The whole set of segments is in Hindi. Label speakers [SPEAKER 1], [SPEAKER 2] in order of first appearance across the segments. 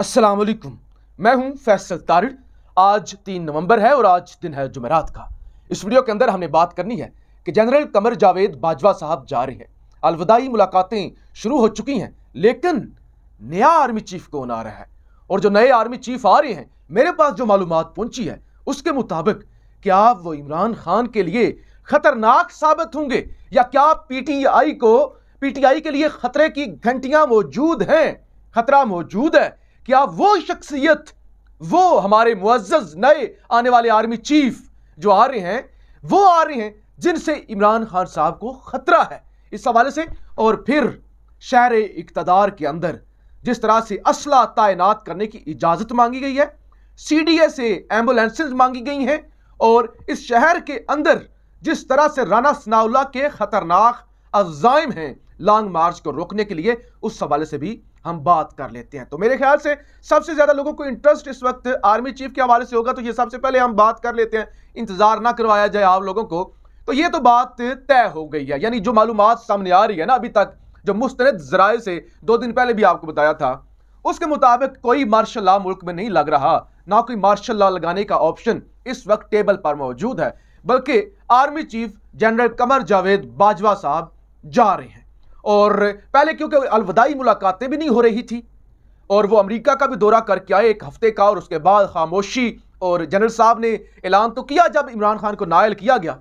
[SPEAKER 1] असलम मैं हूं फैसल तारिड़ आज तीन नवंबर है और आज दिन है जुमेरात का इस वीडियो के अंदर हमने बात करनी है कि जनरल कमर जावेद बाजवा साहब जा रहे हैं अलविदाई मुलाकातें शुरू हो चुकी हैं लेकिन नया आर्मी चीफ कौन आ रहा है और जो नए आर्मी चीफ आ रहे हैं मेरे पास जो मालूम पहुंची है उसके मुताबिक क्या वो इमरान खान के लिए खतरनाक साबित होंगे या क्या पीटीआई को पीटीआई के लिए खतरे की घंटियां मौजूद हैं खतरा मौजूद है क्या वो शख्सियत वो हमारे मुआज़ नए आने वाले आर्मी चीफ जो आ रहे हैं वो आ रहे हैं जिनसे इमरान खान साहब को ख़तरा है इस हवाले से और फिर शहर इकतदार के अंदर जिस तरह से असला तैनात करने की इजाज़त मांगी गई है सी डी एस से एम्बुलेंसेज मांगी गई हैं और इस शहर के अंदर जिस तरह से राना सनाउल्ला के ख़तरनाक अजाइम हैं लॉन्ग मार्च को रोकने के लिए उस हवाले से भी हम बात कर लेते हैं तो मेरे ख्याल से सबसे ज़्यादा लोगों को इंटरेस्ट इस वक्त आर्मी चीफ के हवाले से होगा तो ये सबसे पहले हम बात कर लेते हैं इंतज़ार ना करवाया जाए आप लोगों को तो ये तो बात तय हो गई है यानी जो मालूम सामने आ रही है ना अभी तक जो मुस्तरद जराए से दो दिन पहले भी आपको बताया था उसके मुताबिक कोई मार्शल ला मुल्क में नहीं लग रहा ना कोई मार्शल ला लगाने का ऑप्शन इस वक्त टेबल पर मौजूद है बल्कि army chief general Qamar Javed Bajwa साहब जा रहे हैं और पहले क्योंकि अलविदाई मुलाकातें भी नहीं हो रही थी और वो अमेरिका का भी दौरा करके आए एक हफ्ते का और उसके बाद खामोशी और जनरल साहब ने ऐलान तो किया जब इमरान खान को नायल किया गया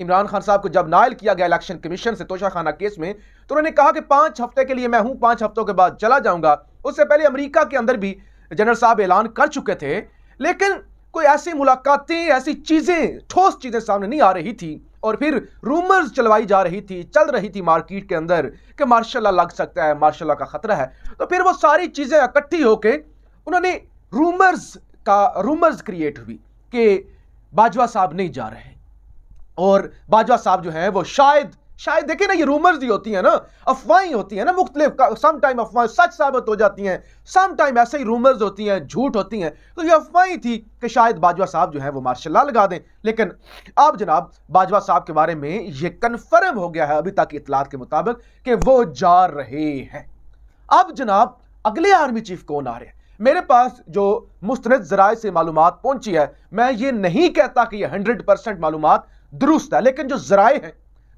[SPEAKER 1] इमरान खान साहब को जब नायल किया गया इलेक्शन कमीशन से तोशा खाना केस में तो उन्होंने कहा कि पाँच हफ्ते के लिए मैं हूँ पाँच हफ्तों के बाद चला जाऊँगा उससे पहले अमरीका के अंदर भी जनरल साहब ऐलान कर चुके थे लेकिन कोई ऐसी मुलाकातें ऐसी चीज़ें ठोस चीज़ें सामने नहीं आ रही थी और फिर रूमर्स चलवाई जा रही थी चल रही थी मार्केट के अंदर कि मार्शाला लग सकता है मार्शाला का खतरा है तो फिर वो सारी चीज़ें इकट्ठी होकर उन्होंने रूमर्स का रूमर्स क्रिएट हुई कि बाजवा साहब नहीं जा रहे और बाजवा साहब जो हैं वो शायद शायद देखे ना ये रूमर्स ही होती है ना अफवाहें होती है ना मुख्तलिफ सम टाइम अफवाह सच साबित हो जाती हैं सम टाइम ऐसे ही रूमर्स होती हैं झूठ होती हैं तो ये अफवाहें थी कि शायद बाजवा साहब जो है वो मार्शल लगा दें लेकिन अब जनाब बाजवा साहब के बारे में ये कन्फर्म हो गया है अभी तक इतलात के मुताबिक कि वो जा रहे हैं अब जनाब अगले आर्मी चीफ कौन आ रहे हैं मेरे पास जो मुस्तरद जराए से मालूम पहुंची है मैं ये नहीं कहता कि यह हंड्रेड परसेंट मालूम दुरुस्त है लेकिन जो जराए हैं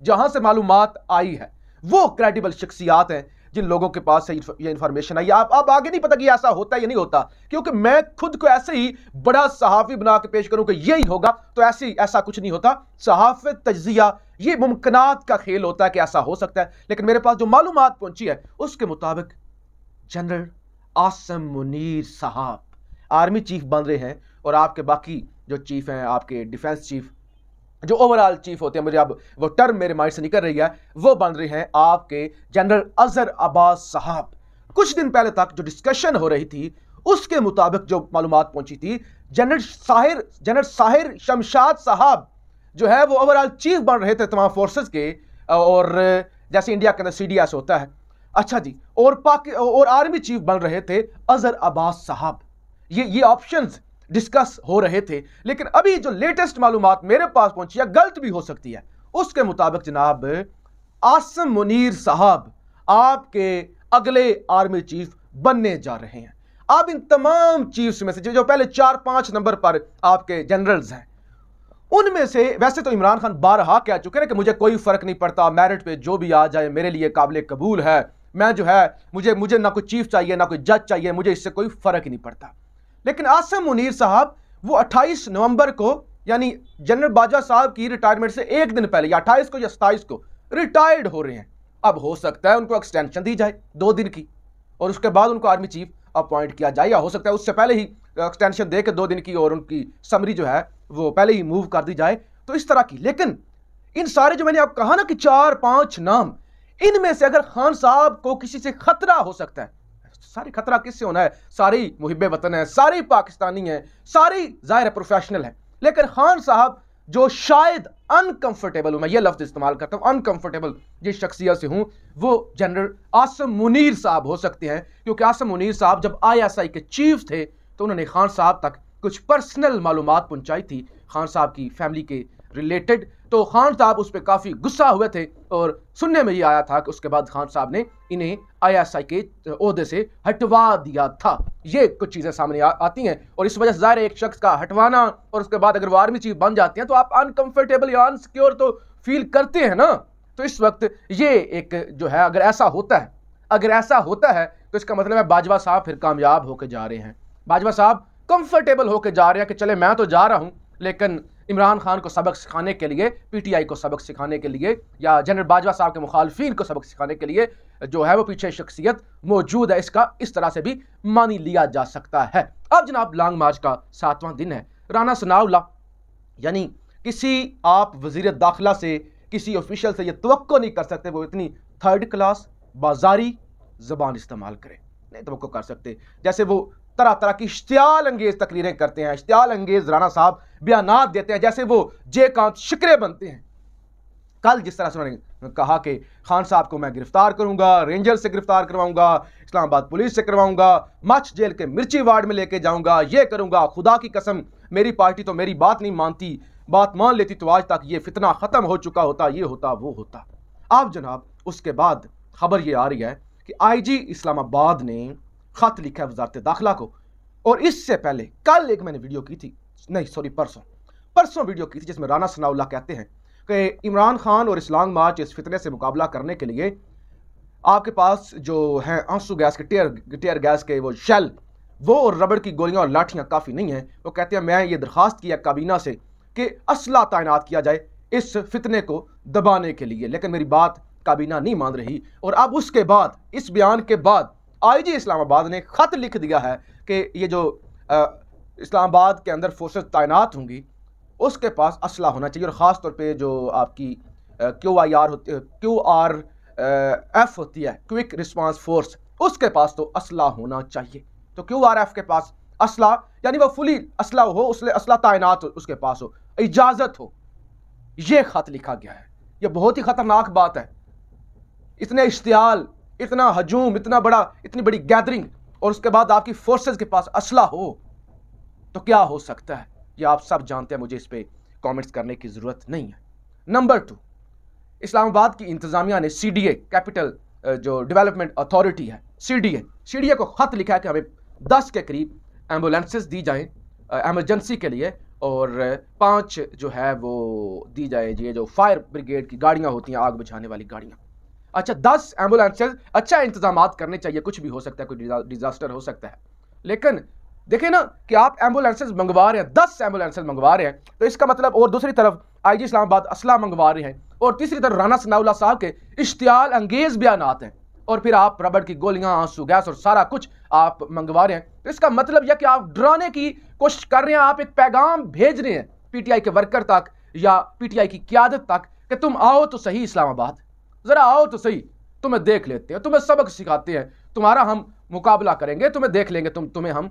[SPEAKER 1] जहां से मालूम आई है वो क्रेडिबल शख्सियात हैं जिन लोगों के पास से ये इंफॉर्मेशन आई आप अब आगे नहीं पता कि ऐसा होता है या नहीं होता क्योंकि मैं खुद को ऐसे ही बड़ा सहाफ़ी बना के पेश करूं कि यही होगा तो ऐसे ऐसा कुछ नहीं होता सहाफ़ तजिया ये मुमकिन का खेल होता है कि ऐसा हो सकता है लेकिन मेरे पास जो मालूम पहुंची है उसके मुताबिक जनरल आसम मुनीर साहब आर्मी चीफ बन रहे हैं और आपके बाकी जो चीफ हैं आपके डिफेंस चीफ जो ओवरऑल चीफ होते हैं मुझे अब वो टर्म मेरे माइंड से निकल रही है वो बन रहे हैं आपके जनरल अजहर अब्बास साहब कुछ दिन पहले तक जो डिस्कशन हो रही थी उसके मुताबिक जो मालूम पहुंची थी जनरल साहिर जनरल साहिर शमशाद साहब जो है वो ओवरऑल चीफ बन रहे थे तमाम फोर्सेज के और जैसे इंडिया के अंदर सी होता है अच्छा जी और पाकि और आर्मी चीफ बन रहे थे अजहर अब्बास साहब ये ये ऑप्शंस डिस्कस हो रहे थे लेकिन अभी जो लेटेस्ट मालूम मेरे पास पहुंची है गलत भी हो सकती है उसके मुताबिक जनाब आसम मुनीर साहब आपके अगले आर्मी चीफ बनने जा रहे हैं आप इन तमाम चीफ्स में से जो पहले चार पांच नंबर पर आपके जनरल्स हैं उनमें से वैसे तो इमरान खान बारहा कह चुके हैं कि मुझे कोई फ़र्क नहीं पड़ता मेरिट पे जो भी आ जाए मेरे लिए काबिल कबूल है मैं जो है मुझे मुझे ना कोई चीफ चाहिए ना कोई जज चाहिए मुझे इससे कोई फ़र्क नहीं पड़ता लेकिन आसम मुनीर साहब वो 28 नवंबर को यानी जनरल बाजवा साहब की रिटायरमेंट से एक दिन पहले या अट्ठाईस को या सत्ताईस को रिटायर्ड हो रहे हैं अब हो सकता है उनको एक्सटेंशन दी जाए दो दिन की और उसके बाद उनको आर्मी चीफ अपॉइंट किया जाए या हो सकता है उससे पहले ही एक्सटेंशन दे के दो दिन की और उनकी समरी जो है वो पहले ही मूव कर दी जाए तो इस तरह की लेकिन इन सारे जो मैंने आप कहा ना कि चार पांच नाम इनमें से अगर खान साहब को किसी से खतरा हो सकता है सारे खतरा किससे होना है सारी मुहिब वतन है सारी पाकिस्तानी है सारी ज़ाहिर प्रोफेशनल है लेकिन खान साहब जो शायद अनकंफर्टेबल हूं मैं ये लफ्ज़ इस्तेमाल करता हूं अनकंफर्टेबल जिस शख्सियत से हूं वो जनरल आसम मुनीर साहब हो सकते हैं क्योंकि आसम मुनीर साहब जब आईएसआई के चीफ थे तो उन्होंने खान साहब तक कुछ पर्सनल मालूम पहुंचाई थी खान साहब की फैमिली के रिलेटेड तो खान साहब उस पर काफ़ी गुस्सा हुए थे और सुनने में ये आया था कि उसके बाद खान साहब ने इन्हें आईएसआई के अहदे से हटवा दिया था ये कुछ चीज़ें सामने आ, आती हैं और इस वजह से ज़ाहिर एक शख्स का हटवाना और उसके बाद अगर वो आर्मी चीफ बन जाते हैं तो आप अनकम्फर्टेबल या अनसिक्योर तो फील करते हैं ना तो इस वक्त ये एक जो है अगर ऐसा होता है अगर ऐसा होता है तो इसका मतलब है बाजवा साहब फिर कामयाब होकर जा रहे हैं बाजवा साहब कंफर्टेबल होकर जा रहे हैं कि चले मैं तो जा रहा हूं लेकिन इमरान खान को सबक सिखाने के लिए पीटीआई को सबक सिखाने के लिए या जनरल बाजवा साहब के मुखालफी को सबक सिखाने के लिए जो है वो पीछे शख्सियत मौजूद है इसका इस तरह से भी मानी लिया जा सकता है अब जनाब लॉन्ग मार्च का सातवां दिन है राना सनाउल्ला यानी किसी आप वजीर दाखिला से किसी ऑफिशियल से ये तो नहीं कर सकते वो इतनी थर्ड क्लास बाजारी जबान इस्तेमाल करें नहीं तो कर सकते जैसे वो तरह तरह की इश्तियाल अंगेज तकरीरें करते हैं इश्तियाल अंगेज राना साहब बयान देते हैं जैसे वो जे कांत शिक्रे बनते हैं कल जिस तरह से उन्होंने कहा कि खान साहब को मैं गिरफ्तार करूंगा रेंजर से गिरफ्तार करवाऊंगा इस्लामाबाद पुलिस से करवाऊंगा मच्छ जेल के मिर्ची वार्ड में लेके जाऊंगा ये करूंगा खुदा की कसम मेरी पार्टी तो मेरी बात नहीं मानती बात मान लेती तो आज तक ये फितना ख़त्म हो चुका होता ये होता वो होता अब जनाब उसके बाद खबर ये आ रही है कि जी इस्लामाबाद ने खत लिखा है वजारत दाखिला को और इससे पहले कल एक मैंने वीडियो की थी नहीं सॉरी परसों परसों वीडियो की थी जिसमें राना सनाउल्ला कहते हैं कि इमरान खान और इस्लाम मार्च इस फितने से मुकाबला करने के लिए आपके पास जो है आंसू गैस के टेयर टेयर गैस के वो शेल वो और रबड़ की गोलियां और लाठियां काफ़ी नहीं हैं वो कहते हैं मैं ये दरख्वास्त किया काबीना से कि असला तैनात किया जाए इस फितने को दबाने के लिए लेकिन मेरी बात काबीना नहीं मान रही और अब उसके बाद इस बयान के बाद आईजी इस्लामाबाद ने ख़त लिख दिया है कि ये जो इस्लामाबाद के अंदर फोर्सेस तैनात होंगी उसके पास असला होना चाहिए और ख़ास तौर पे जो आपकी क्यू आई आर होती क्यू आर एफ होती है क्विक रिस्पांस फोर्स उसके पास तो असला होना चाहिए तो क्यू आर एफ के पास असला यानी वह फुली असला हो उस असला तैनात हो उसके पास हो इजाज़त हो ये ख़त लिखा गया है यह बहुत ही ख़तरनाक बात है इतने इश्तियाल इतना हजूम इतना बड़ा इतनी बड़ी गैदरिंग और उसके बाद आपकी फोर्सेज के पास असला हो तो क्या हो सकता है ये आप सब जानते हैं मुझे इस पर कॉमेंट्स करने की ज़रूरत नहीं है नंबर टू इस्लामाबाद की इंतज़ामिया ने सी डी ए कैपिटल जो डेवलपमेंट अथॉरिटी है सी डी ए सी डी ए को ख़त लिखा है कि हमें दस के करीब एम्बुलेंसेज दी जाए एमरजेंसी के लिए और पांच जो है वो दी जाए ये जो फायर ब्रिगेड की गाड़ियाँ होती हैं आग बुझाने वाली गाड़ियाँ अच्छा दस एम्बुलेंसेज अच्छा इंतजाम करने चाहिए कुछ भी हो सकता है कोई डिजास्टर हो सकता है लेकिन देखिए ना कि आप एम्बुलेंसेज मंगवा रहे हैं दस एम्बुलेंसेज मंगवा रहे हैं तो इसका मतलब और दूसरी तरफ आई जी इस्लामाबाद असला मंगवा रहे हैं और तीसरी तरफ राना सनाउल्ला साहब के इश्तियाल अंगेज बयान आते हैं और फिर आप रबड़ की गोलियां आंसू गैस और सारा कुछ आप मंगवा रहे हैं तो इसका मतलब यह कि आप डराने की कोशिश कर रहे हैं आप एक पैगाम भेज रहे हैं पीटीआई के वर्कर तक या पीटीआई की क्यादत तक कि तुम आओ तो सही इस्लामाबाद ज़रा आओ तो सही तुम्हें देख लेते हैं तुम्हें सबक सिखाते हैं तुम्हारा हम मुकाबला करेंगे तुम्हें देख लेंगे तुम तुम्हें हम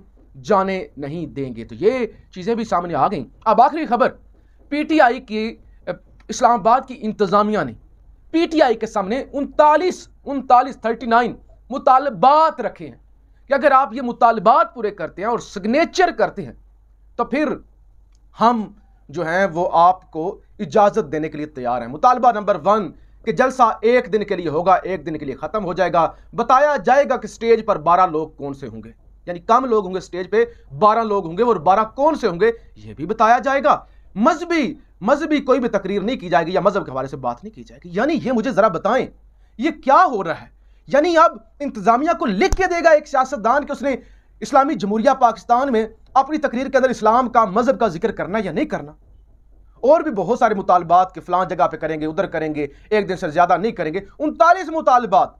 [SPEAKER 1] जाने नहीं देंगे तो ये चीज़ें भी सामने आ गई अब आखिरी खबर पीटीआई की इस्लामाबाद की इंतज़ामिया ने पीटीआई के सामने उनतालीस उनतालीस थर्टी नाइन मुतालबात रखे हैं कि अगर आप ये मुतालबात पूरे करते हैं और सिग्नेचर करते हैं तो फिर हम जो हैं वो आपको इजाज़त देने के लिए तैयार हैं मुतालबा नंबर वन कि जलसा एक दिन के लिए होगा एक दिन के लिए ख़त्म हो जाएगा बताया जाएगा कि स्टेज पर बारह लोग कौन से होंगे यानी कम लोग होंगे स्टेज पे बारह लोग होंगे और बारह कौन से होंगे ये भी बताया जाएगा मजहबी मजहबी कोई भी तकरीर नहीं की जाएगी या मजहब के हवाले से बात नहीं की जाएगी यानी ये मुझे ज़रा बताएं ये क्या हो रहा है यानी अब इंतज़ामिया को लिख के देगा एक सियासतदान कि उसने इस्लामी जमहूरिया पाकिस्तान में अपनी तकरीर के अंदर इस्लाम का मजहब का जिक्र करना या नहीं करना और भी बहुत सारे मुतालबात के फलां जगह पे करेंगे उधर करेंगे एक दिन से ज़्यादा नहीं करेंगे उनतालीस मुतालबात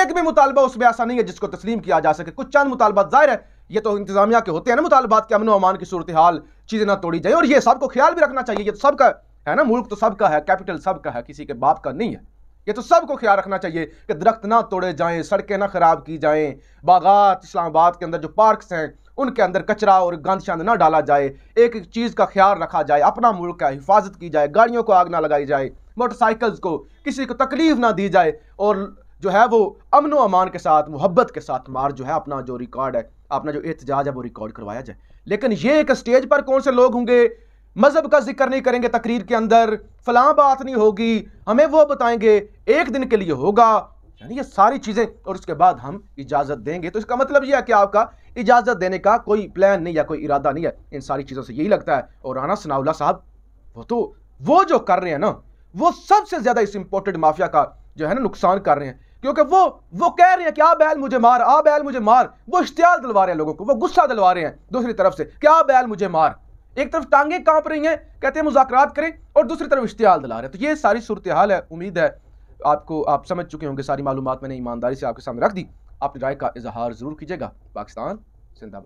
[SPEAKER 1] एक भी मुतालबा उसमें ऐसा नहीं है जिसको तस्लीम किया जा सके कुछ चंद मुतालबात जाहिर है ये तो इंतजामिया के होते हैं ना मुतालबात के अमन अमान की सूरत हाल चीज़ें ना तोड़ी जाए और ये सबको ख्याल भी रखना चाहिए ये तो सबका है ना मुल्क तो सबका है कैपिटल सबका है किसी के बाप का नहीं है ये तो सबको ख्याल रखना चाहिए कि दरख्त ना तोड़े जाएं सड़कें ना ख़राब की जाएं बागात इस्लामाबाद के अंदर जो पार्क्स हैं उनके अंदर कचरा और गंद शंद ना डाला जाए एक एक चीज़ का ख्याल रखा जाए अपना मुल्क का हिफाजत की जाए गाड़ियों को आग ना लगाई जाए मोटरसाइकिल्स को किसी को तकलीफ ना दी जाए और जो है वो अमन व अमान के साथ मोहब्बत के साथ मार जो है अपना जो रिकॉर्ड है अपना जो एहतजाज है वो रिकॉर्ड करवाया जाए लेकिन ये एक स्टेज पर कौन से लोग होंगे मज़हब का जिक्र नहीं करेंगे तकरीर के अंदर फलां बात नहीं होगी हमें वो बताएंगे एक दिन के लिए होगा यानी ये सारी चीज़ें और उसके बाद हम इजाज़त देंगे तो इसका मतलब यह है कि आपका इजाज़त देने का कोई प्लान नहीं या कोई इरादा नहीं है इन सारी चीज़ों से यही लगता है और राना सनाउल्ला साहब वो तो वो जो कर रहे हैं ना वो सबसे ज़्यादा इस इम्पोर्टेड माफिया का जो है ना नुकसान कर रहे हैं क्योंकि वो वो कह रहे हैं कि आ बैल मुझे मार आ बैल मुझे मार वो इश्तियाल दिलवा रहे हैं लोगों को वो गुस्सा दिलवा रहे हैं दूसरी तरफ से क्या आ बैल मुझे मार एक तरफ टांगे कांप रही हैं कहते हैं मुजाकरात करें और दूसरी तरफ इश्तियाल दिला रहे हैं तो ये सारी सूरत हाल है उम्मीद है आपको आप समझ चुके होंगे सारी मालूम मैंने ईमानदारी से आपके सामने रख दी अपनी राय का इजहार ज़रूर कीजिएगा पाकिस्तान जिंदाबाद